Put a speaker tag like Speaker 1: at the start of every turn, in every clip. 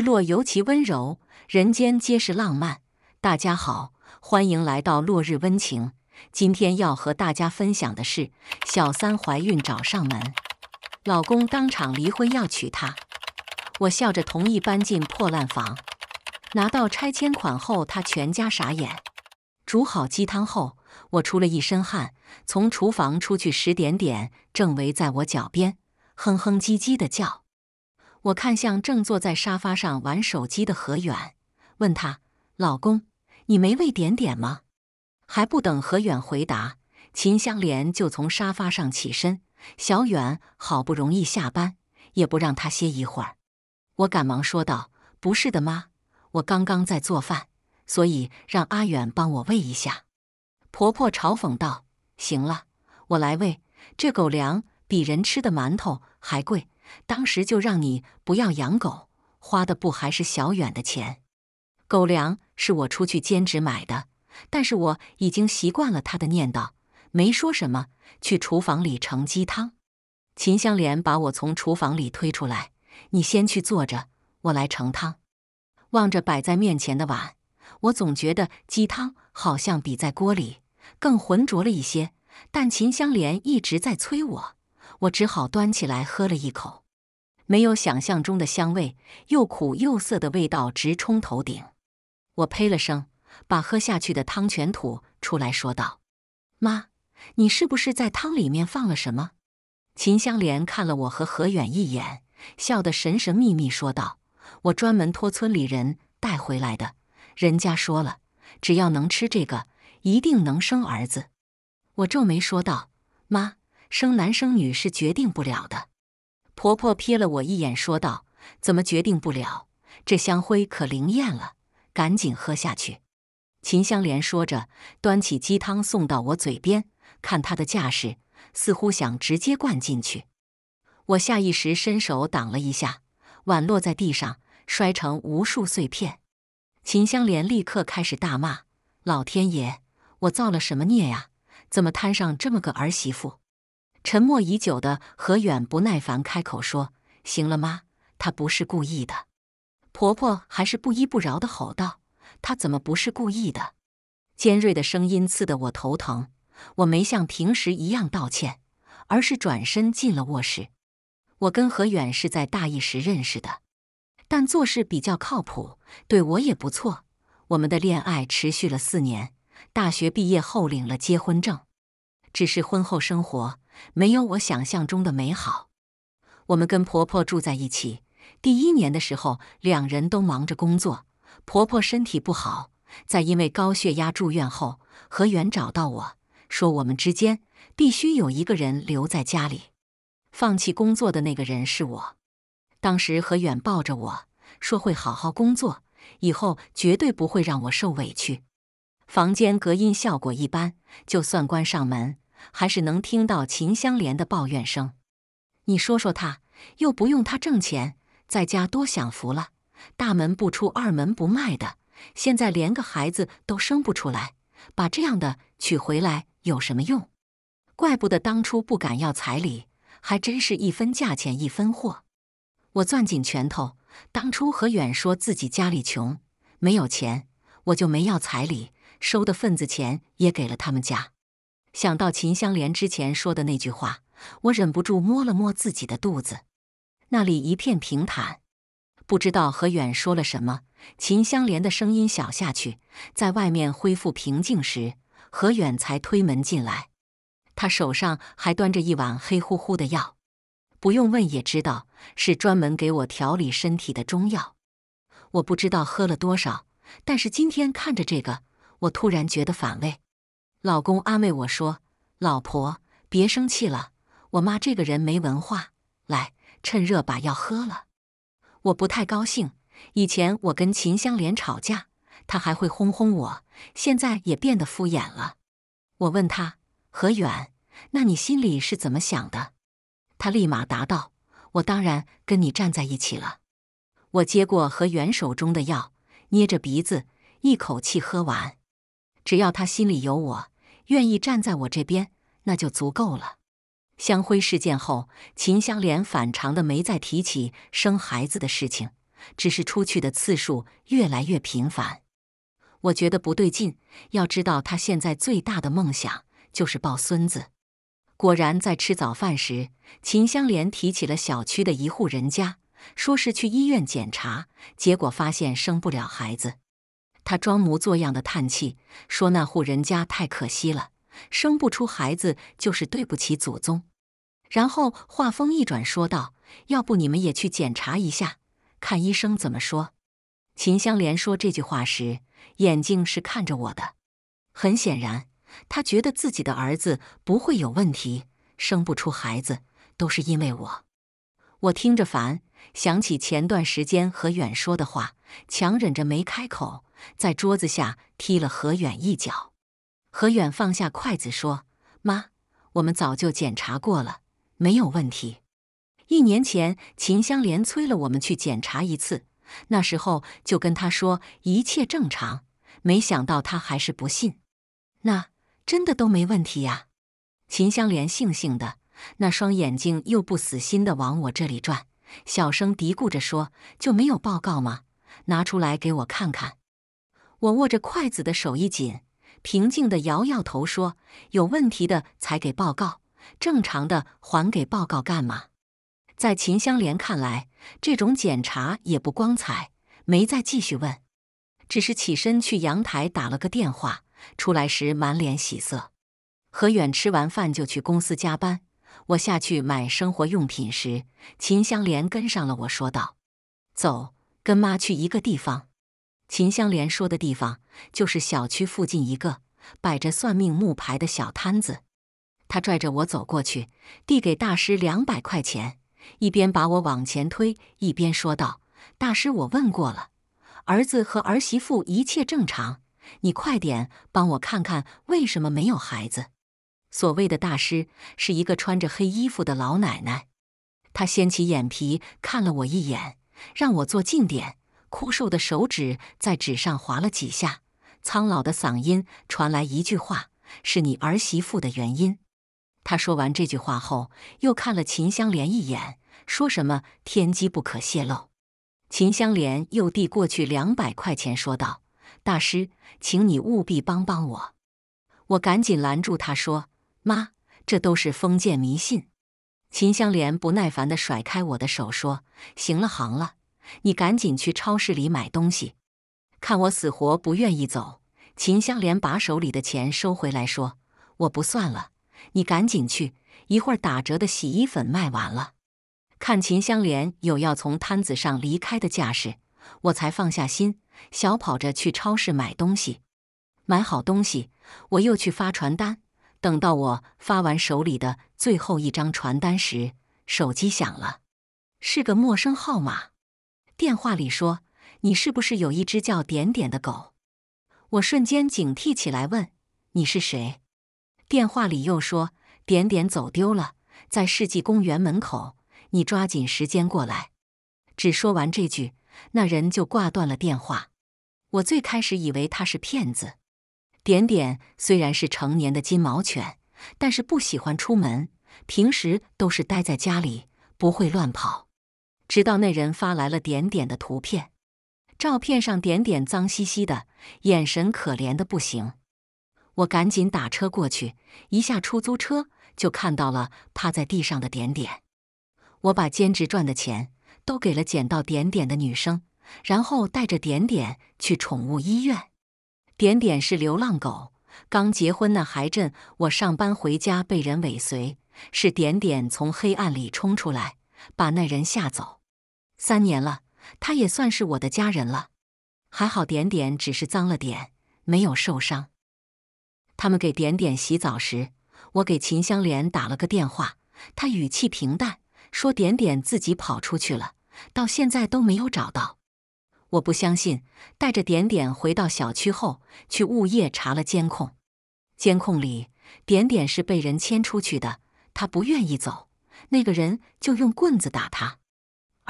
Speaker 1: 日落尤其温柔，人间皆是浪漫。大家好，欢迎来到落日温情。今天要和大家分享的是：小三怀孕找上门，老公当场离婚要娶她。我笑着同意搬进破烂房，拿到拆迁款后，他全家傻眼。煮好鸡汤后，我出了一身汗，从厨房出去时，点点正围在我脚边，哼哼唧唧的叫。我看向正坐在沙发上玩手机的何远，问他：“老公，你没喂点点吗？”还不等何远回答，秦香莲就从沙发上起身。小远好不容易下班，也不让他歇一会儿。我赶忙说道：“不是的，妈，我刚刚在做饭，所以让阿远帮我喂一下。”婆婆嘲讽道：“行了，我来喂，这狗粮比人吃的馒头还贵。”当时就让你不要养狗，花的不还是小远的钱？狗粮是我出去兼职买的，但是我已经习惯了他的念叨，没说什么。去厨房里盛鸡汤。秦香莲把我从厨房里推出来，你先去坐着，我来盛汤。望着摆在面前的碗，我总觉得鸡汤好像比在锅里更浑浊了一些，但秦香莲一直在催我。我只好端起来喝了一口，没有想象中的香味，又苦又涩的味道直冲头顶。我呸了声，把喝下去的汤全吐出来，说道：“妈，你是不是在汤里面放了什么？”秦香莲看了我和何远一眼，笑得神神秘秘，说道：“我专门托村里人带回来的，人家说了，只要能吃这个，一定能生儿子。”我皱眉说道：“妈。”生男生女是决定不了的，婆婆瞥了我一眼，说道：“怎么决定不了？这香灰可灵验了，赶紧喝下去。”秦香莲说着，端起鸡汤送到我嘴边，看她的架势，似乎想直接灌进去。我下意识伸手挡了一下，碗落在地上，摔成无数碎片。秦香莲立刻开始大骂：“老天爷，我造了什么孽呀？怎么摊上这么个儿媳妇？”沉默已久的何远不耐烦开口说：“行了，妈，她不是故意的。”婆婆还是不依不饶的吼道：“她怎么不是故意的？”尖锐的声音刺得我头疼。我没像平时一样道歉，而是转身进了卧室。我跟何远是在大一时认识的，但做事比较靠谱，对我也不错。我们的恋爱持续了四年，大学毕业后领了结婚证，只是婚后生活……没有我想象中的美好。我们跟婆婆住在一起，第一年的时候，两人都忙着工作。婆婆身体不好，在因为高血压住院后，何远找到我说：“我们之间必须有一个人留在家里，放弃工作的那个人是我。”当时何远抱着我说：“会好好工作，以后绝对不会让我受委屈。”房间隔音效果一般，就算关上门。还是能听到秦香莲的抱怨声。你说说，他又不用他挣钱，在家多享福了。大门不出，二门不迈的，现在连个孩子都生不出来，把这样的娶回来有什么用？怪不得当初不敢要彩礼，还真是一分价钱一分货。我攥紧拳头，当初何远说自己家里穷，没有钱，我就没要彩礼，收的份子钱也给了他们家。想到秦香莲之前说的那句话，我忍不住摸了摸自己的肚子，那里一片平坦。不知道何远说了什么，秦香莲的声音小下去，在外面恢复平静时，何远才推门进来。他手上还端着一碗黑乎乎的药，不用问也知道是专门给我调理身体的中药。我不知道喝了多少，但是今天看着这个，我突然觉得反胃。老公安慰我说：“老婆，别生气了。我妈这个人没文化，来，趁热把药喝了。”我不太高兴。以前我跟秦香莲吵架，她还会哄哄我，现在也变得敷衍了。我问她：“何远，那你心里是怎么想的？”他立马答道：“我当然跟你站在一起了。”我接过何远手中的药，捏着鼻子一口气喝完。只要他心里有我。愿意站在我这边，那就足够了。香灰事件后，秦香莲反常的没再提起生孩子的事情，只是出去的次数越来越频繁。我觉得不对劲，要知道她现在最大的梦想就是抱孙子。果然，在吃早饭时，秦香莲提起了小区的一户人家，说是去医院检查，结果发现生不了孩子。他装模作样的叹气，说：“那户人家太可惜了，生不出孩子就是对不起祖宗。”然后话锋一转，说道：“要不你们也去检查一下，看医生怎么说。”秦香莲说这句话时，眼睛是看着我的。很显然，他觉得自己的儿子不会有问题，生不出孩子都是因为我。我听着烦，想起前段时间和远说的话，强忍着没开口。在桌子下踢了何远一脚，何远放下筷子说：“妈，我们早就检查过了，没有问题。一年前秦香莲催了我们去检查一次，那时候就跟他说一切正常，没想到他还是不信。那真的都没问题呀？”秦香莲悻悻的，那双眼睛又不死心的往我这里转，小声嘀咕着说：“就没有报告吗？拿出来给我看看。”我握着筷子的手一紧，平静地摇摇头说：“有问题的才给报告，正常的还给报告干嘛？”在秦香莲看来，这种检查也不光彩，没再继续问，只是起身去阳台打了个电话，出来时满脸喜色。何远吃完饭就去公司加班，我下去买生活用品时，秦香莲跟上了我说道：“走，跟妈去一个地方。”秦香莲说的地方，就是小区附近一个摆着算命木牌的小摊子。他拽着我走过去，递给大师两百块钱，一边把我往前推，一边说道：“大师，我问过了，儿子和儿媳妇一切正常，你快点帮我看看为什么没有孩子。”所谓的大师是一个穿着黑衣服的老奶奶。她掀起眼皮看了我一眼，让我坐近点。枯瘦的手指在纸上划了几下，苍老的嗓音传来一句话：“是你儿媳妇的原因。”他说完这句话后，又看了秦香莲一眼，说什么“天机不可泄露”。秦香莲又递过去两百块钱，说道：“大师，请你务必帮帮我。”我赶紧拦住他，说：“妈，这都是封建迷信。”秦香莲不耐烦地甩开我的手，说：“行了，行了。”你赶紧去超市里买东西，看我死活不愿意走。秦香莲把手里的钱收回来说：“我不算了，你赶紧去，一会儿打折的洗衣粉卖完了。”看秦香莲有要从摊子上离开的架势，我才放下心，小跑着去超市买东西。买好东西，我又去发传单。等到我发完手里的最后一张传单时，手机响了，是个陌生号码。电话里说：“你是不是有一只叫点点的狗？”我瞬间警惕起来，问：“你是谁？”电话里又说：“点点走丢了，在世纪公园门口，你抓紧时间过来。”只说完这句，那人就挂断了电话。我最开始以为他是骗子。点点虽然是成年的金毛犬，但是不喜欢出门，平时都是待在家里，不会乱跑。直到那人发来了点点的图片，照片上点点脏兮兮的，眼神可怜的不行。我赶紧打车过去，一下出租车就看到了趴在地上的点点。我把兼职赚的钱都给了捡到点点的女生，然后带着点点去宠物医院。点点是流浪狗，刚结婚那还阵，我上班回家被人尾随，是点点从黑暗里冲出来，把那人吓走。三年了，他也算是我的家人了。还好点点只是脏了点，没有受伤。他们给点点洗澡时，我给秦香莲打了个电话，她语气平淡说：“点点自己跑出去了，到现在都没有找到。”我不相信，带着点点回到小区后，去物业查了监控。监控里，点点是被人牵出去的，他不愿意走，那个人就用棍子打他。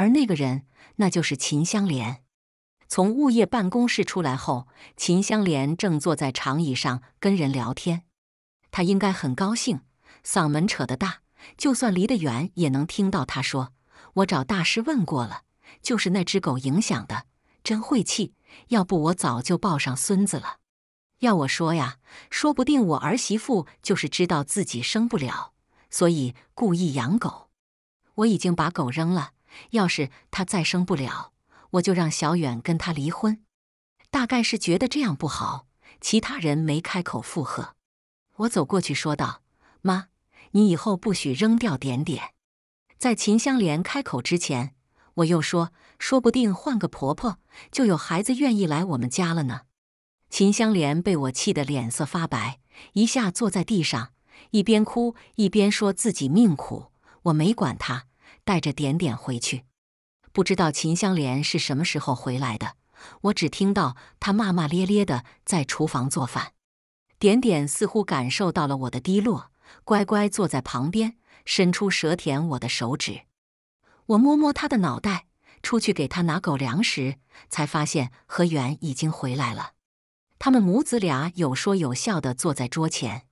Speaker 1: 而那个人，那就是秦香莲。从物业办公室出来后，秦香莲正坐在长椅上跟人聊天。他应该很高兴，嗓门扯得大，就算离得远也能听到。他说：“我找大师问过了，就是那只狗影响的，真晦气。要不我早就抱上孙子了。要我说呀，说不定我儿媳妇就是知道自己生不了，所以故意养狗。我已经把狗扔了。”要是她再生不了，我就让小远跟她离婚。大概是觉得这样不好，其他人没开口附和。我走过去说道：“妈，你以后不许扔掉点点。”在秦香莲开口之前，我又说：“说不定换个婆婆，就有孩子愿意来我们家了呢。”秦香莲被我气得脸色发白，一下坐在地上，一边哭一边说自己命苦。我没管她。带着点点回去，不知道秦香莲是什么时候回来的，我只听到她骂骂咧咧的在厨房做饭。点点似乎感受到了我的低落，乖乖坐在旁边，伸出舌舔我的手指。我摸摸它的脑袋，出去给它拿狗粮时，才发现何源已经回来了。他们母子俩有说有笑的坐在桌前，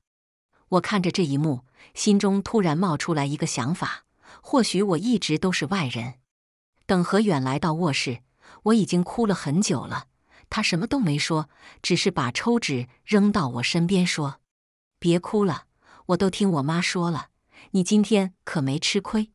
Speaker 1: 我看着这一幕，心中突然冒出来一个想法。或许我一直都是外人。等何远来到卧室，我已经哭了很久了。他什么都没说，只是把抽纸扔到我身边，说：“别哭了，我都听我妈说了，你今天可没吃亏。”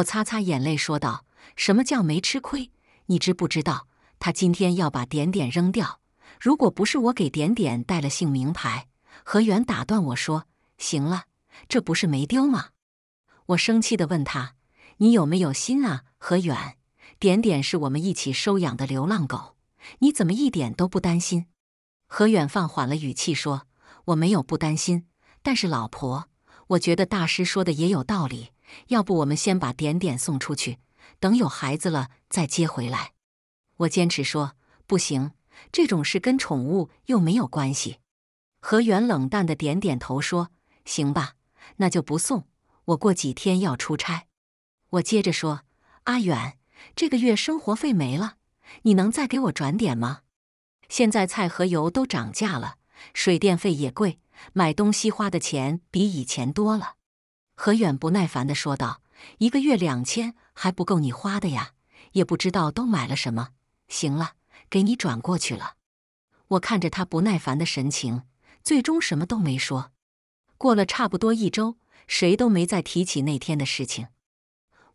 Speaker 1: 我擦擦眼泪，说道：“什么叫没吃亏？你知不知道？他今天要把点点扔掉，如果不是我给点点带了姓名牌。”何远打断我说：“行了，这不是没丢吗？”我生气的问他：“你有没有心啊，何远？点点是我们一起收养的流浪狗，你怎么一点都不担心？”何远放缓了语气说：“我没有不担心，但是老婆，我觉得大师说的也有道理，要不我们先把点点送出去，等有孩子了再接回来。”我坚持说：“不行，这种事跟宠物又没有关系。”何远冷淡的点点头说：“行吧，那就不送。”我过几天要出差，我接着说，阿远，这个月生活费没了，你能再给我转点吗？现在菜和油都涨价了，水电费也贵，买东西花的钱比以前多了。何远不耐烦的说道：“一个月两千还不够你花的呀，也不知道都买了什么。”行了，给你转过去了。我看着他不耐烦的神情，最终什么都没说。过了差不多一周。谁都没再提起那天的事情。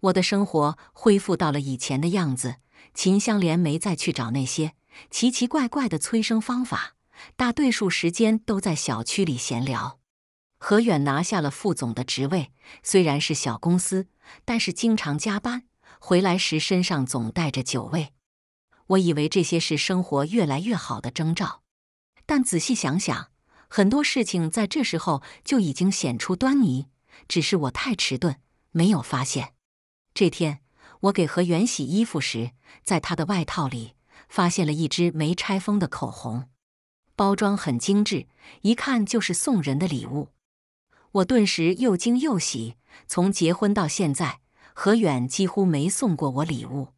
Speaker 1: 我的生活恢复到了以前的样子。秦香莲没再去找那些奇奇怪怪的催生方法，大多数时间都在小区里闲聊。何远拿下了副总的职位，虽然是小公司，但是经常加班，回来时身上总带着酒味。我以为这些是生活越来越好的征兆，但仔细想想，很多事情在这时候就已经显出端倪。只是我太迟钝，没有发现。这天，我给何远洗衣服时，在他的外套里发现了一支没拆封的口红，包装很精致，一看就是送人的礼物。我顿时又惊又喜。从结婚到现在，何远几乎没送过我礼物，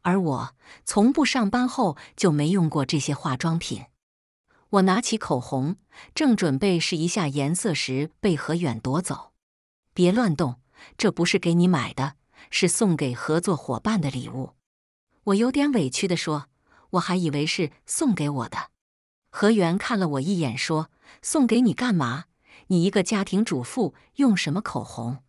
Speaker 1: 而我从不上班后就没用过这些化妆品。我拿起口红，正准备试一下颜色时，被何远夺走。别乱动，这不是给你买的，是送给合作伙伴的礼物。我有点委屈地说：“我还以为是送给我的。”何源看了我一眼，说：“送给你干嘛？你一个家庭主妇用什么口红？”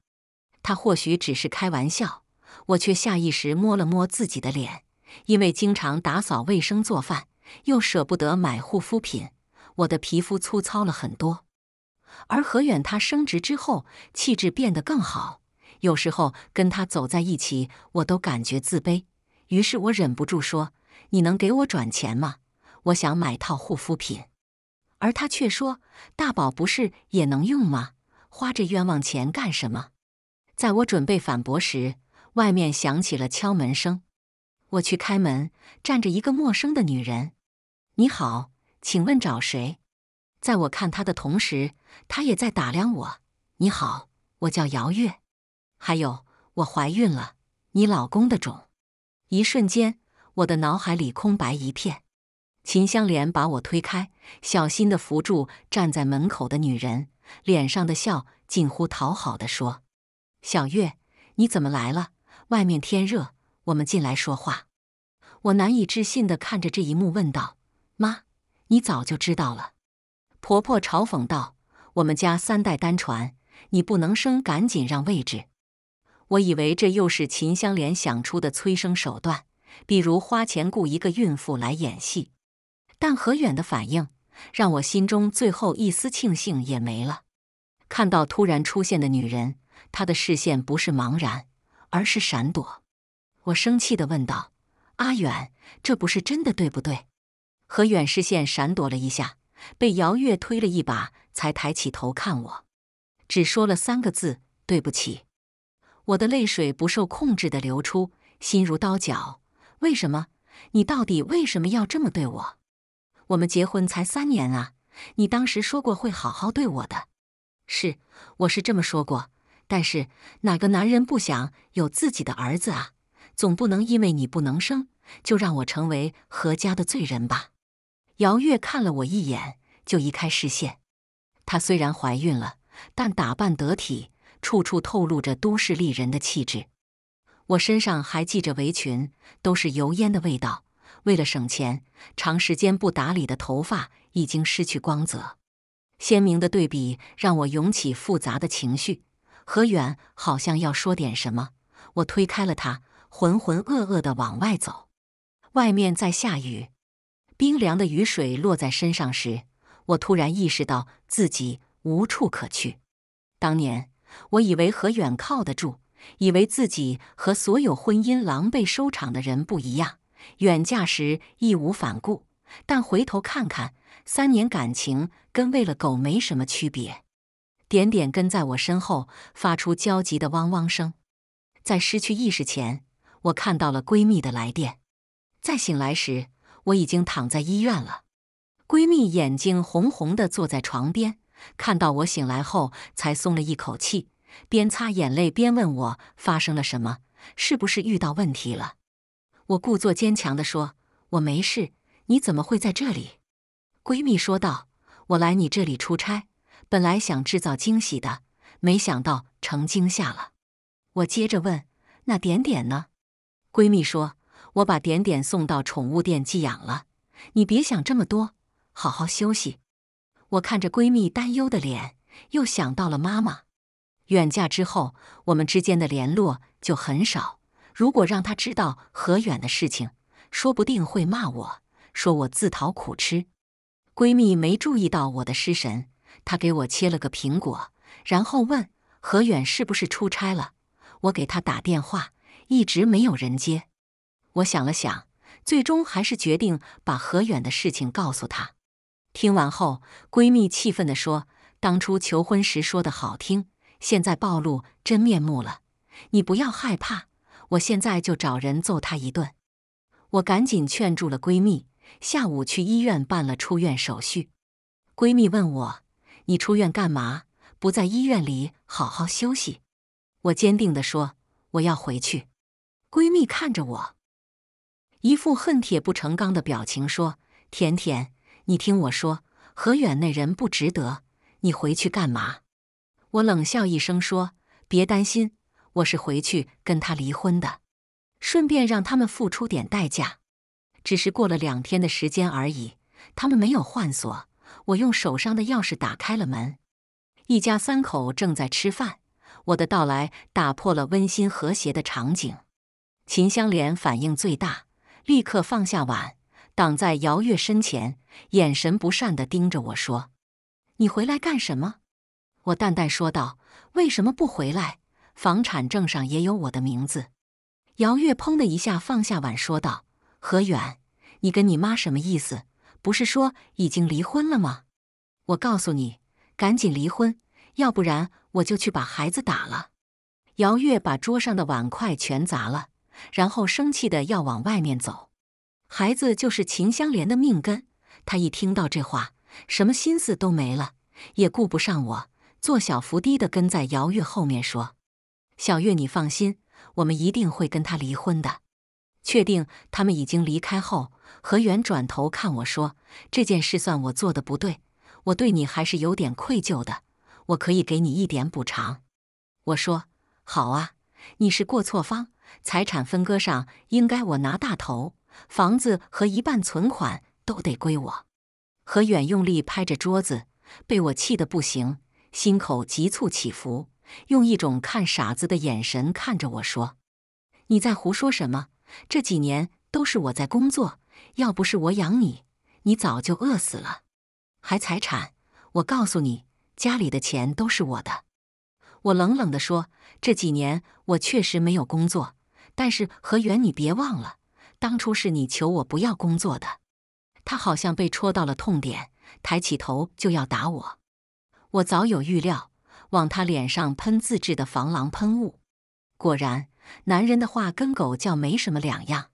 Speaker 1: 他或许只是开玩笑，我却下意识摸了摸自己的脸，因为经常打扫卫生、做饭，又舍不得买护肤品，我的皮肤粗糙了很多。而何远他升职之后，气质变得更好。有时候跟他走在一起，我都感觉自卑。于是我忍不住说：“你能给我转钱吗？我想买套护肤品。”而他却说：“大宝不是也能用吗？花这冤枉钱干什么？”在我准备反驳时，外面响起了敲门声。我去开门，站着一个陌生的女人。“你好，请问找谁？”在我看她的同时，她也在打量我。你好，我叫姚月，还有我怀孕了，你老公的种。一瞬间，我的脑海里空白一片。秦香莲把我推开，小心的扶住站在门口的女人，脸上的笑近乎讨好的说：“小月，你怎么来了？外面天热，我们进来说话。”我难以置信的看着这一幕，问道：“妈，你早就知道了？”婆婆嘲讽道：“我们家三代单传，你不能生，赶紧让位置。”我以为这又是秦香莲想出的催生手段，比如花钱雇一个孕妇来演戏。但何远的反应让我心中最后一丝庆幸也没了。看到突然出现的女人，她的视线不是茫然，而是闪躲。我生气的问道：“阿远，这不是真的，对不对？”何远视线闪躲了一下。被姚月推了一把，才抬起头看我，只说了三个字：“对不起。”我的泪水不受控制的流出，心如刀绞。为什么？你到底为什么要这么对我？我们结婚才三年啊！你当时说过会好好对我的，是，我是这么说过。但是哪个男人不想有自己的儿子啊？总不能因为你不能生，就让我成为何家的罪人吧？姚月看了我一眼，就移开视线。她虽然怀孕了，但打扮得体，处处透露着都市丽人的气质。我身上还系着围裙，都是油烟的味道。为了省钱，长时间不打理的头发已经失去光泽。鲜明的对比让我涌起复杂的情绪。何远好像要说点什么，我推开了他，浑浑噩噩地往外走。外面在下雨。冰凉的雨水落在身上时，我突然意识到自己无处可去。当年我以为和远靠得住，以为自己和所有婚姻狼狈收场的人不一样。远嫁时义无反顾，但回头看看，三年感情跟喂了狗没什么区别。点点跟在我身后，发出焦急的汪汪声。在失去意识前，我看到了闺蜜的来电。再醒来时。我已经躺在医院了，闺蜜眼睛红红的坐在床边，看到我醒来后才松了一口气，边擦眼泪边问我发生了什么，是不是遇到问题了？我故作坚强的说：“我没事。”你怎么会在这里？闺蜜说道：“我来你这里出差，本来想制造惊喜的，没想到成惊吓了。”我接着问：“那点点呢？”闺蜜说。我把点点送到宠物店寄养了，你别想这么多，好好休息。我看着闺蜜担忧的脸，又想到了妈妈。远嫁之后，我们之间的联络就很少。如果让她知道何远的事情，说不定会骂我，说我自讨苦吃。闺蜜没注意到我的失神，她给我切了个苹果，然后问何远是不是出差了。我给她打电话，一直没有人接。我想了想，最终还是决定把何远的事情告诉他。听完后，闺蜜气愤地说：“当初求婚时说的好听，现在暴露真面目了，你不要害怕，我现在就找人揍他一顿。”我赶紧劝住了闺蜜。下午去医院办了出院手续。闺蜜问我：“你出院干嘛？不在医院里好好休息？”我坚定地说：“我要回去。”闺蜜看着我。一副恨铁不成钢的表情说：“甜甜，你听我说，何远那人不值得，你回去干嘛？”我冷笑一声说：“别担心，我是回去跟他离婚的，顺便让他们付出点代价。只是过了两天的时间而已，他们没有换锁，我用手上的钥匙打开了门。一家三口正在吃饭，我的到来打破了温馨和谐的场景。秦香莲反应最大。”立刻放下碗，挡在姚月身前，眼神不善地盯着我说：“你回来干什么？”我淡淡说道：“为什么不回来？房产证上也有我的名字。”姚月砰的一下放下碗，说道：“何远，你跟你妈什么意思？不是说已经离婚了吗？”我告诉你，赶紧离婚，要不然我就去把孩子打了。姚月把桌上的碗筷全砸了。然后生气的要往外面走，孩子就是秦香莲的命根，他一听到这话，什么心思都没了，也顾不上我，做小伏低的跟在姚月后面说：“小月，你放心，我们一定会跟他离婚的。”确定他们已经离开后，何源转头看我说：“这件事算我做的不对，我对你还是有点愧疚的，我可以给你一点补偿。”我说：“好啊，你是过错方。”财产分割上应该我拿大头，房子和一半存款都得归我。何远用力拍着桌子，被我气得不行，心口急促起伏，用一种看傻子的眼神看着我说：“你在胡说什么？这几年都是我在工作，要不是我养你，你早就饿死了。还财产？我告诉你，家里的钱都是我的。”我冷冷地说：“这几年我确实没有工作。”但是何源，你别忘了，当初是你求我不要工作的。他好像被戳到了痛点，抬起头就要打我。我早有预料，往他脸上喷自制的防狼喷雾。果然，男人的话跟狗叫没什么两样。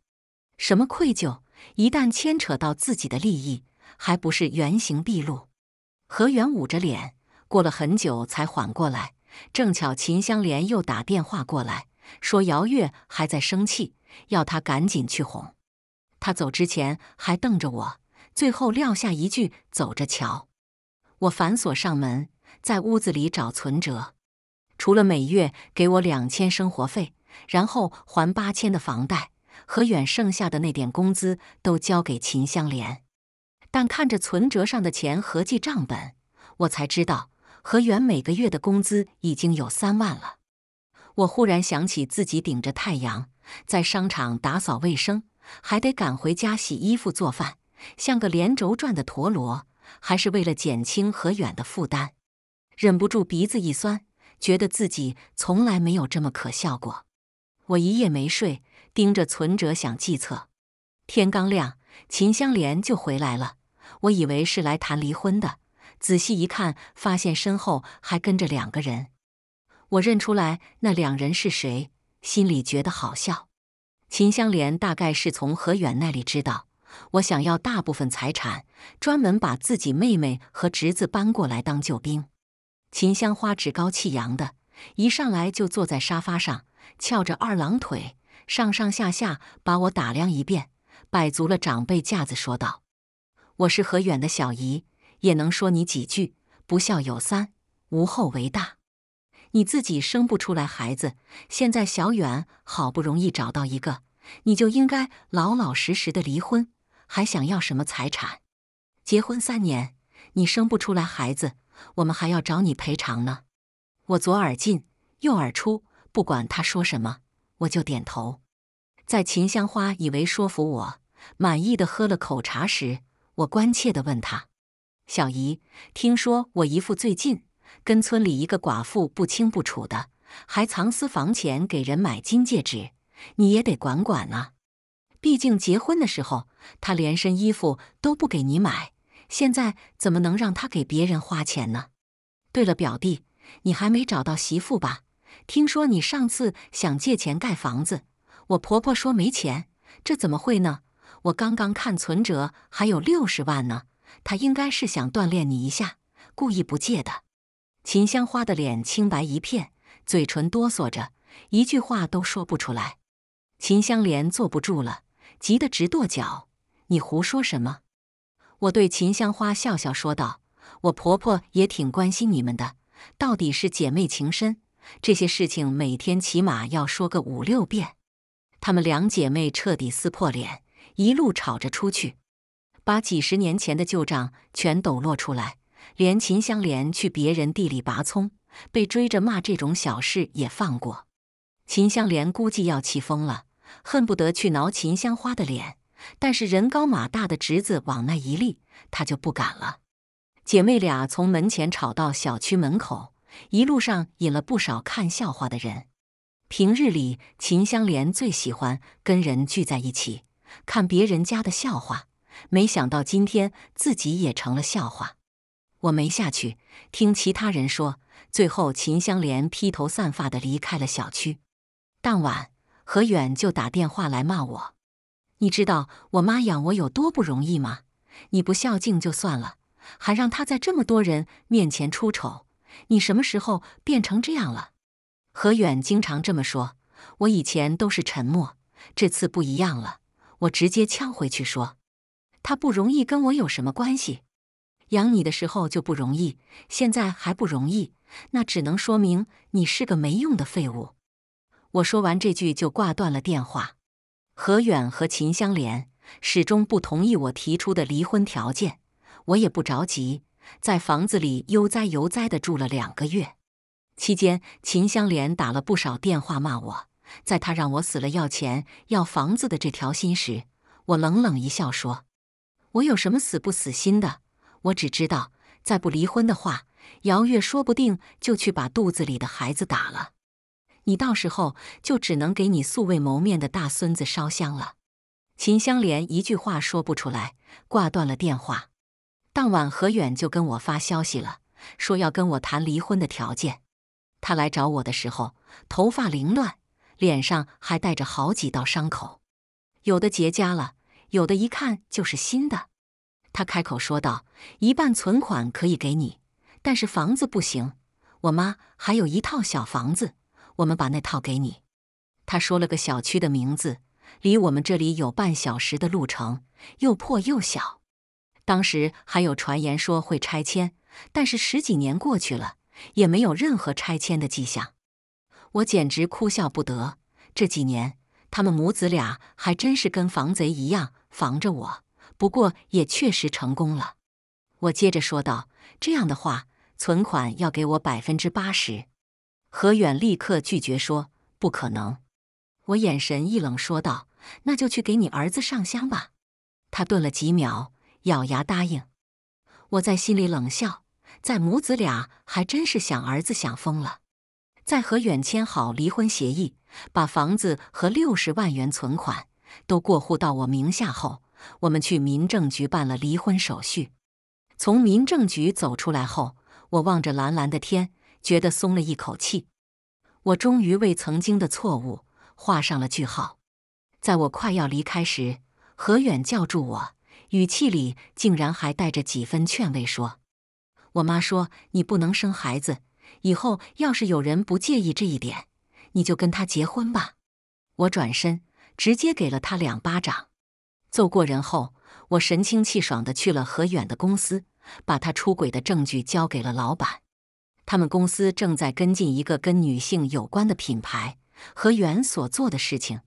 Speaker 1: 什么愧疚，一旦牵扯到自己的利益，还不是原形毕露？何源捂着脸，过了很久才缓过来。正巧秦香莲又打电话过来。说姚月还在生气，要他赶紧去哄。他走之前还瞪着我，最后撂下一句：“走着瞧。”我反锁上门，在屋子里找存折。除了每月给我两千生活费，然后还八千的房贷，何远剩下的那点工资都交给秦香莲。但看着存折上的钱，合计账本，我才知道何远每个月的工资已经有三万了。我忽然想起自己顶着太阳在商场打扫卫生，还得赶回家洗衣服做饭，像个连轴转的陀螺。还是为了减轻何远的负担，忍不住鼻子一酸，觉得自己从来没有这么可笑过。我一夜没睡，盯着存折想计策。天刚亮，秦香莲就回来了，我以为是来谈离婚的，仔细一看，发现身后还跟着两个人。我认出来那两人是谁，心里觉得好笑。秦香莲大概是从何远那里知道我想要大部分财产，专门把自己妹妹和侄子搬过来当救兵。秦香花趾高气扬的，一上来就坐在沙发上，翘着二郎腿，上上下下把我打量一遍，摆足了长辈架子，说道：“我是何远的小姨，也能说你几句。不孝有三，无后为大。”你自己生不出来孩子，现在小远好不容易找到一个，你就应该老老实实的离婚，还想要什么财产？结婚三年，你生不出来孩子，我们还要找你赔偿呢。我左耳进右耳出，不管他说什么，我就点头。在秦香花以为说服我，满意的喝了口茶时，我关切的问他：“小姨，听说我姨父最近？”跟村里一个寡妇不清不楚的，还藏私房钱给人买金戒指，你也得管管啊！毕竟结婚的时候他连身衣服都不给你买，现在怎么能让他给别人花钱呢？对了，表弟，你还没找到媳妇吧？听说你上次想借钱盖房子，我婆婆说没钱，这怎么会呢？我刚刚看存折还有六十万呢，她应该是想锻炼你一下，故意不借的。秦香花的脸青白一片，嘴唇哆嗦着，一句话都说不出来。秦香莲坐不住了，急得直跺脚：“你胡说什么？”我对秦香花笑笑说道：“我婆婆也挺关心你们的，到底是姐妹情深，这些事情每天起码要说个五六遍。”她们两姐妹彻底撕破脸，一路吵着出去，把几十年前的旧账全抖落出来。连秦香莲去别人地里拔葱，被追着骂这种小事也放过。秦香莲估计要气疯了，恨不得去挠秦香花的脸，但是人高马大的侄子往那一立，他就不敢了。姐妹俩从门前吵到小区门口，一路上引了不少看笑话的人。平日里，秦香莲最喜欢跟人聚在一起看别人家的笑话，没想到今天自己也成了笑话。我没下去，听其他人说，最后秦香莲披头散发的离开了小区。当晚，何远就打电话来骂我。你知道我妈养我有多不容易吗？你不孝敬就算了，还让她在这么多人面前出丑。你什么时候变成这样了？何远经常这么说，我以前都是沉默，这次不一样了，我直接呛回去说：“她不容易跟我有什么关系？”养你的时候就不容易，现在还不容易，那只能说明你是个没用的废物。我说完这句就挂断了电话。何远和秦香莲始终不同意我提出的离婚条件，我也不着急，在房子里悠哉悠哉的住了两个月。期间，秦香莲打了不少电话骂我，在他让我死了要钱要房子的这条心时，我冷冷一笑说：“我有什么死不死心的？”我只知道，再不离婚的话，姚月说不定就去把肚子里的孩子打了，你到时候就只能给你素未谋面的大孙子烧香了。秦香莲一句话说不出来，挂断了电话。当晚何远就跟我发消息了，说要跟我谈离婚的条件。他来找我的时候，头发凌乱，脸上还带着好几道伤口，有的结痂了，有的一看就是新的。他开口说道：“一半存款可以给你，但是房子不行。我妈还有一套小房子，我们把那套给你。”他说了个小区的名字，离我们这里有半小时的路程，又破又小。当时还有传言说会拆迁，但是十几年过去了，也没有任何拆迁的迹象。我简直哭笑不得。这几年，他们母子俩还真是跟防贼一样防着我。不过也确实成功了，我接着说道：“这样的话，存款要给我百分之八十。”何远立刻拒绝说：“不可能！”我眼神一冷说道：“那就去给你儿子上香吧。”他顿了几秒，咬牙答应。我在心里冷笑：在母子俩还真是想儿子想疯了。在何远签好离婚协议，把房子和六十万元存款都过户到我名下后。我们去民政局办了离婚手续。从民政局走出来后，我望着蓝蓝的天，觉得松了一口气。我终于为曾经的错误画上了句号。在我快要离开时，何远叫住我，语气里竟然还带着几分劝慰，说：“我妈说你不能生孩子，以后要是有人不介意这一点，你就跟他结婚吧。”我转身，直接给了他两巴掌。揍过人后，我神清气爽地去了何远的公司，把他出轨的证据交给了老板。他们公司正在跟进一个跟女性有关的品牌，何远所做的事情，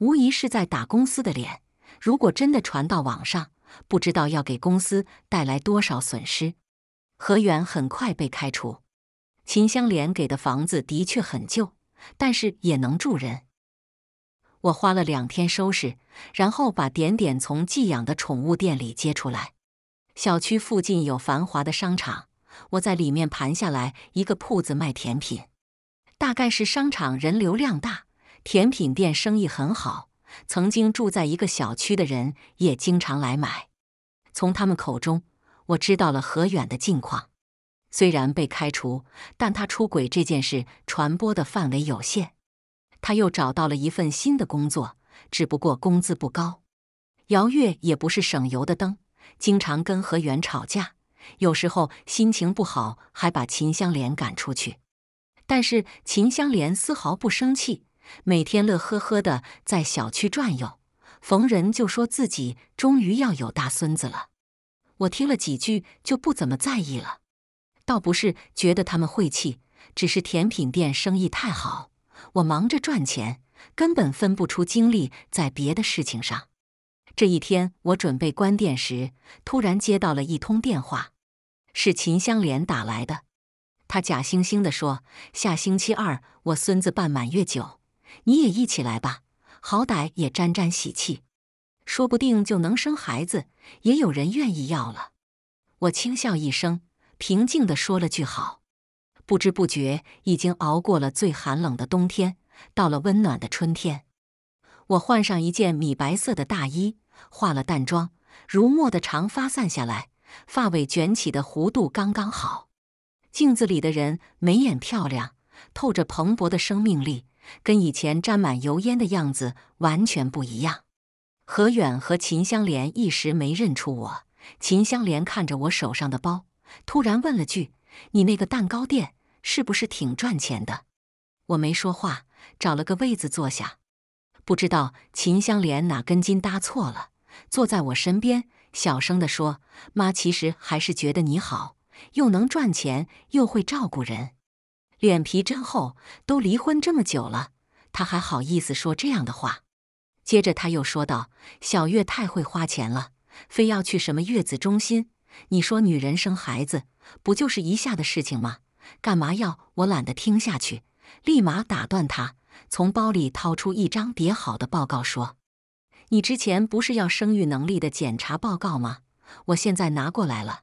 Speaker 1: 无疑是在打公司的脸。如果真的传到网上，不知道要给公司带来多少损失。何远很快被开除。秦香莲给的房子的确很旧，但是也能住人。我花了两天收拾，然后把点点从寄养的宠物店里接出来。小区附近有繁华的商场，我在里面盘下来一个铺子卖甜品。大概是商场人流量大，甜品店生意很好。曾经住在一个小区的人也经常来买。从他们口中，我知道了何远的近况。虽然被开除，但他出轨这件事传播的范围有限。他又找到了一份新的工作，只不过工资不高。姚月也不是省油的灯，经常跟何源吵架，有时候心情不好还把秦香莲赶出去。但是秦香莲丝毫不生气，每天乐呵呵的在小区转悠，逢人就说自己终于要有大孙子了。我听了几句就不怎么在意了，倒不是觉得他们晦气，只是甜品店生意太好。我忙着赚钱，根本分不出精力在别的事情上。这一天，我准备关店时，突然接到了一通电话，是秦香莲打来的。她假惺惺的说：“下星期二我孙子办满月酒，你也一起来吧，好歹也沾沾喜气，说不定就能生孩子，也有人愿意要了。”我轻笑一声，平静的说了句“好”。不知不觉已经熬过了最寒冷的冬天，到了温暖的春天。我换上一件米白色的大衣，化了淡妆，如墨的长发散下来，发尾卷起的弧度刚刚好。镜子里的人眉眼漂亮，透着蓬勃的生命力，跟以前沾满油烟的样子完全不一样。何远和秦香莲一时没认出我。秦香莲看着我手上的包，突然问了句：“你那个蛋糕店？”是不是挺赚钱的？我没说话，找了个位子坐下。不知道秦香莲哪根筋搭错了，坐在我身边，小声的说：“妈，其实还是觉得你好，又能赚钱，又会照顾人，脸皮真厚。都离婚这么久了，她还好意思说这样的话。”接着，他又说道：“小月太会花钱了，非要去什么月子中心。你说女人生孩子，不就是一下的事情吗？”干嘛要我懒得听下去，立马打断他，从包里掏出一张叠好的报告，说：“你之前不是要生育能力的检查报告吗？我现在拿过来了。”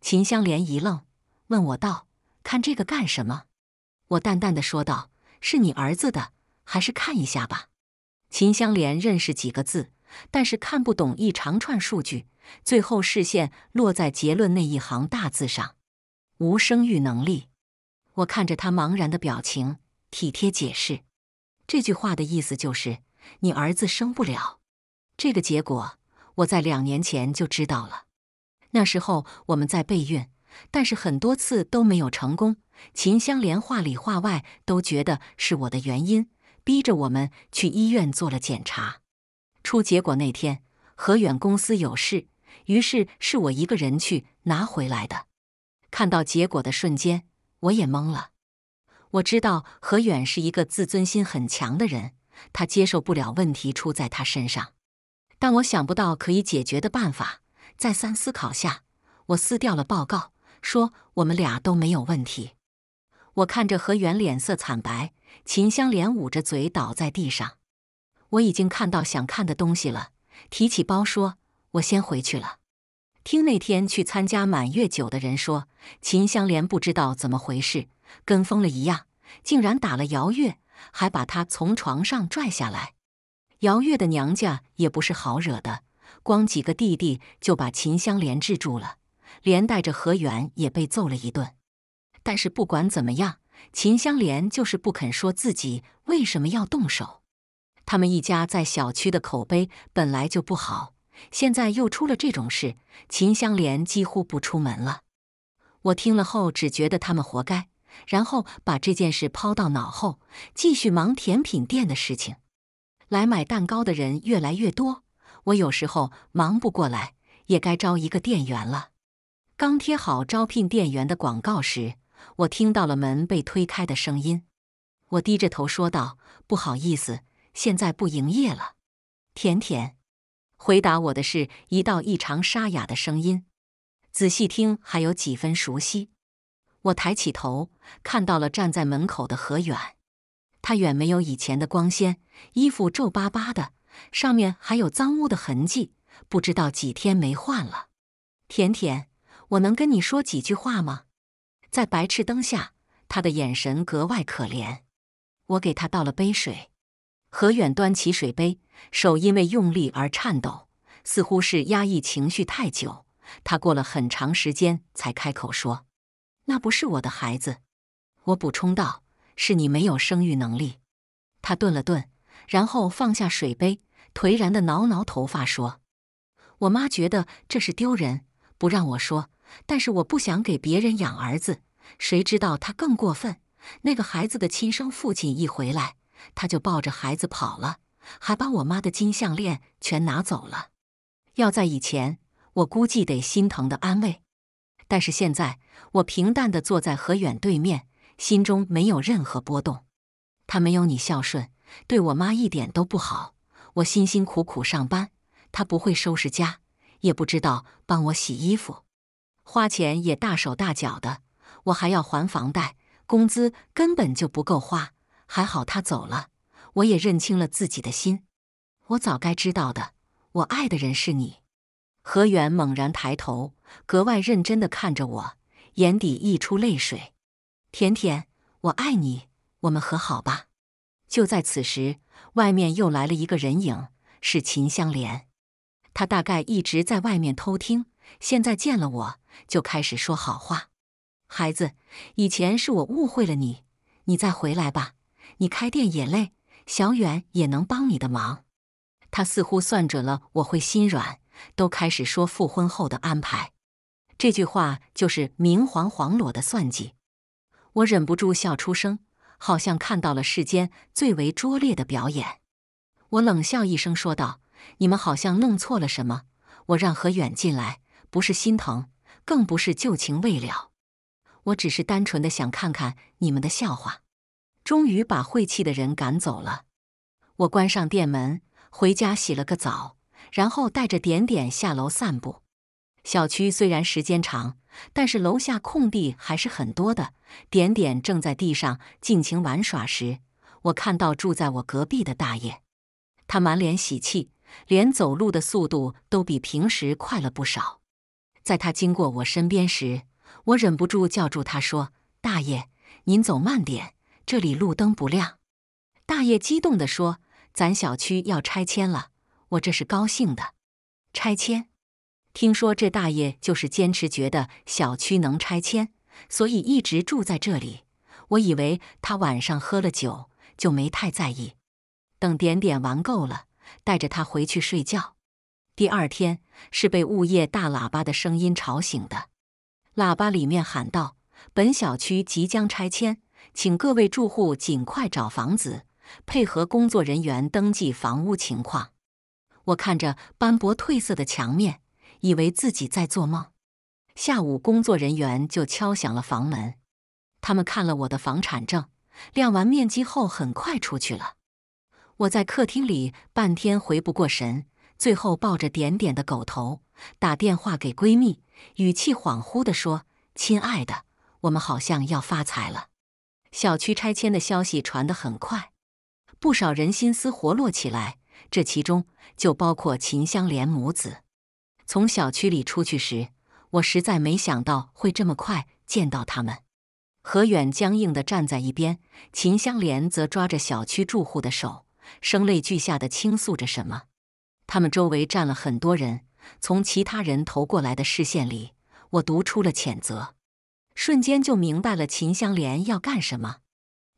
Speaker 1: 秦香莲一愣，问我道：“看这个干什么？”我淡淡的说道：“是你儿子的，还是看一下吧。”秦香莲认识几个字，但是看不懂一长串数据，最后视线落在结论那一行大字上：“无生育能力。”我看着他茫然的表情，体贴解释：“这句话的意思就是你儿子生不了。这个结果我在两年前就知道了。那时候我们在备孕，但是很多次都没有成功。秦香莲话里话外都觉得是我的原因，逼着我们去医院做了检查。出结果那天，和远公司有事，于是是我一个人去拿回来的。看到结果的瞬间。”我也懵了，我知道何远是一个自尊心很强的人，他接受不了问题出在他身上，但我想不到可以解决的办法。再三思考下，我撕掉了报告，说我们俩都没有问题。我看着何远脸色惨白，秦香莲捂着嘴倒在地上。我已经看到想看的东西了，提起包说：“我先回去了。”听那天去参加满月酒的人说。秦香莲不知道怎么回事，跟疯了一样，竟然打了姚月，还把她从床上拽下来。姚月的娘家也不是好惹的，光几个弟弟就把秦香莲制住了，连带着何元也被揍了一顿。但是不管怎么样，秦香莲就是不肯说自己为什么要动手。他们一家在小区的口碑本来就不好，现在又出了这种事，秦香莲几乎不出门了。我听了后只觉得他们活该，然后把这件事抛到脑后，继续忙甜品店的事情。来买蛋糕的人越来越多，我有时候忙不过来，也该招一个店员了。刚贴好招聘店员的广告时，我听到了门被推开的声音。我低着头说道：“不好意思，现在不营业了。”甜甜回答我的是一道异常沙哑的声音。仔细听，还有几分熟悉。我抬起头，看到了站在门口的何远。他远没有以前的光鲜，衣服皱巴巴的，上面还有脏污的痕迹，不知道几天没换了。甜甜，我能跟你说几句话吗？在白炽灯下，他的眼神格外可怜。我给他倒了杯水。何远端起水杯，手因为用力而颤抖，似乎是压抑情绪太久。他过了很长时间才开口说：“那不是我的孩子。”我补充道：“是你没有生育能力。”他顿了顿，然后放下水杯，颓然的挠挠头发说：“我妈觉得这是丢人，不让我说。但是我不想给别人养儿子。谁知道他更过分？那个孩子的亲生父亲一回来，他就抱着孩子跑了，还把我妈的金项链全拿走了。要在以前……”我估计得心疼的安慰，但是现在我平淡的坐在何远对面，心中没有任何波动。他没有你孝顺，对我妈一点都不好。我辛辛苦苦上班，他不会收拾家，也不知道帮我洗衣服，花钱也大手大脚的。我还要还房贷，工资根本就不够花。还好他走了，我也认清了自己的心。我早该知道的，我爱的人是你。何远猛然抬头，格外认真地看着我，眼底溢出泪水：“甜甜，我爱你，我们和好吧。”就在此时，外面又来了一个人影，是秦香莲。他大概一直在外面偷听，现在见了我就开始说好话：“孩子，以前是我误会了你，你再回来吧。你开店也累，小远也能帮你的忙。”他似乎算准了我会心软。都开始说复婚后的安排，这句话就是明晃晃裸的算计。我忍不住笑出声，好像看到了世间最为拙劣的表演。我冷笑一声说道：“你们好像弄错了什么？我让何远进来，不是心疼，更不是旧情未了，我只是单纯的想看看你们的笑话。”终于把晦气的人赶走了。我关上店门，回家洗了个澡。然后带着点点下楼散步。小区虽然时间长，但是楼下空地还是很多的。点点正在地上尽情玩耍时，我看到住在我隔壁的大爷，他满脸喜气，连走路的速度都比平时快了不少。在他经过我身边时，我忍不住叫住他说：“大爷，您走慢点，这里路灯不亮。”大爷激动地说：“咱小区要拆迁了。”我这是高兴的，拆迁。听说这大爷就是坚持觉得小区能拆迁，所以一直住在这里。我以为他晚上喝了酒，就没太在意。等点点玩够了，带着他回去睡觉。第二天是被物业大喇叭的声音吵醒的，喇叭里面喊道：“本小区即将拆迁，请各位住户尽快找房子，配合工作人员登记房屋情况。”我看着斑驳褪色的墙面，以为自己在做梦。下午，工作人员就敲响了房门。他们看了我的房产证，量完面积后，很快出去了。我在客厅里半天回不过神，最后抱着点点的狗头，打电话给闺蜜，语气恍惚地说：“亲爱的，我们好像要发财了。”小区拆迁的消息传得很快，不少人心思活络起来。这其中就包括秦香莲母子。从小区里出去时，我实在没想到会这么快见到他们。何远僵硬的站在一边，秦香莲则抓着小区住户的手，声泪俱下的倾诉着什么。他们周围站了很多人，从其他人投过来的视线里，我读出了谴责。瞬间就明白了秦香莲要干什么。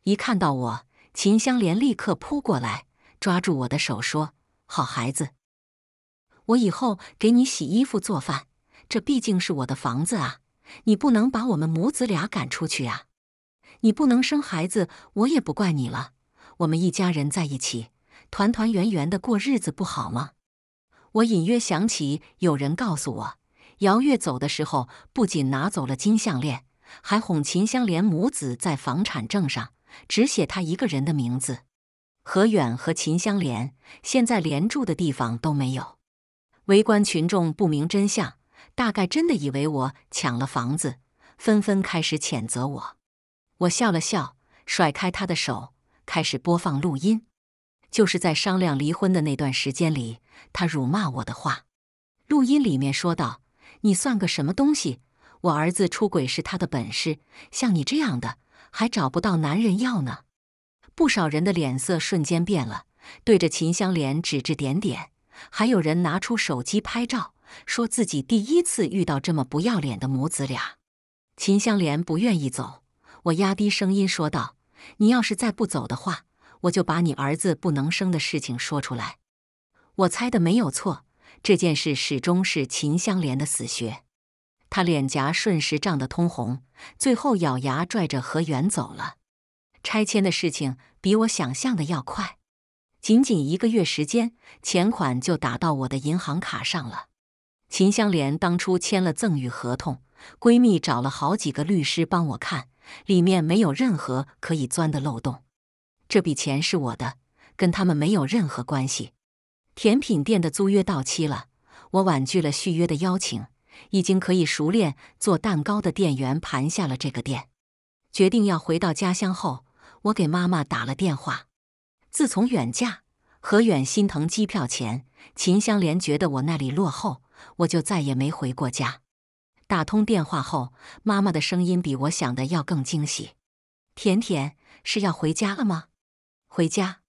Speaker 1: 一看到我，秦香莲立刻扑过来。抓住我的手说：“好孩子，我以后给你洗衣服做饭。这毕竟是我的房子啊，你不能把我们母子俩赶出去啊！你不能生孩子，我也不怪你了。我们一家人在一起，团团圆圆的过日子不好吗？”我隐约想起，有人告诉我，姚月走的时候不仅拿走了金项链，还哄秦香莲母子在房产证上只写她一个人的名字。何远和秦香莲现在连住的地方都没有，围观群众不明真相，大概真的以为我抢了房子，纷纷开始谴责我。我笑了笑，甩开他的手，开始播放录音，就是在商量离婚的那段时间里，他辱骂我的话。录音里面说道：“你算个什么东西？我儿子出轨是他的本事，像你这样的还找不到男人要呢。”不少人的脸色瞬间变了，对着秦香莲指指点点，还有人拿出手机拍照，说自己第一次遇到这么不要脸的母子俩。秦香莲不愿意走，我压低声音说道：“你要是再不走的话，我就把你儿子不能生的事情说出来。”我猜的没有错，这件事始终是秦香莲的死穴。他脸颊瞬时涨得通红，最后咬牙拽着何源走了。拆迁的事情比我想象的要快，仅仅一个月时间，钱款就打到我的银行卡上了。秦香莲当初签了赠与合同，闺蜜找了好几个律师帮我看，里面没有任何可以钻的漏洞。这笔钱是我的，跟他们没有任何关系。甜品店的租约到期了，我婉拒了续约的邀请，已经可以熟练做蛋糕的店员盘下了这个店，决定要回到家乡后。我给妈妈打了电话。自从远嫁，何远心疼机票钱，秦香莲觉得我那里落后，我就再也没回过家。打通电话后，妈妈的声音比我想的要更惊喜：“甜甜是要回家了吗？”“回家。”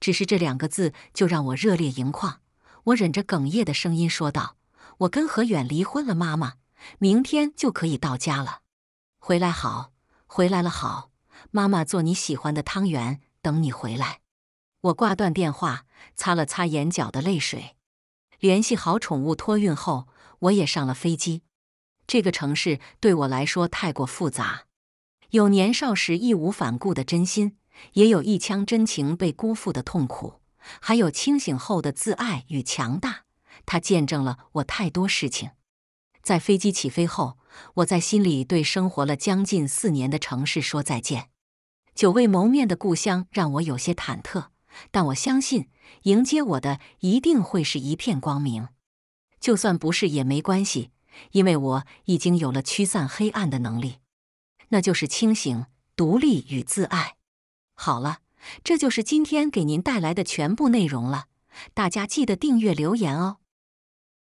Speaker 1: 只是这两个字就让我热泪盈眶。我忍着哽咽的声音说道：“我跟何远离婚了，妈妈，明天就可以到家了。回来好，回来了好。”妈妈做你喜欢的汤圆，等你回来。我挂断电话，擦了擦眼角的泪水。联系好宠物托运后，我也上了飞机。这个城市对我来说太过复杂，有年少时义无反顾的真心，也有一腔真情被辜负的痛苦，还有清醒后的自爱与强大。它见证了我太多事情。在飞机起飞后。我在心里对生活了将近四年的城市说再见，久未谋面的故乡让我有些忐忑，但我相信迎接我的一定会是一片光明。就算不是也没关系，因为我已经有了驱散黑暗的能力，那就是清醒、独立与自爱。好了，这就是今天给您带来的全部内容了，大家记得订阅、留言哦。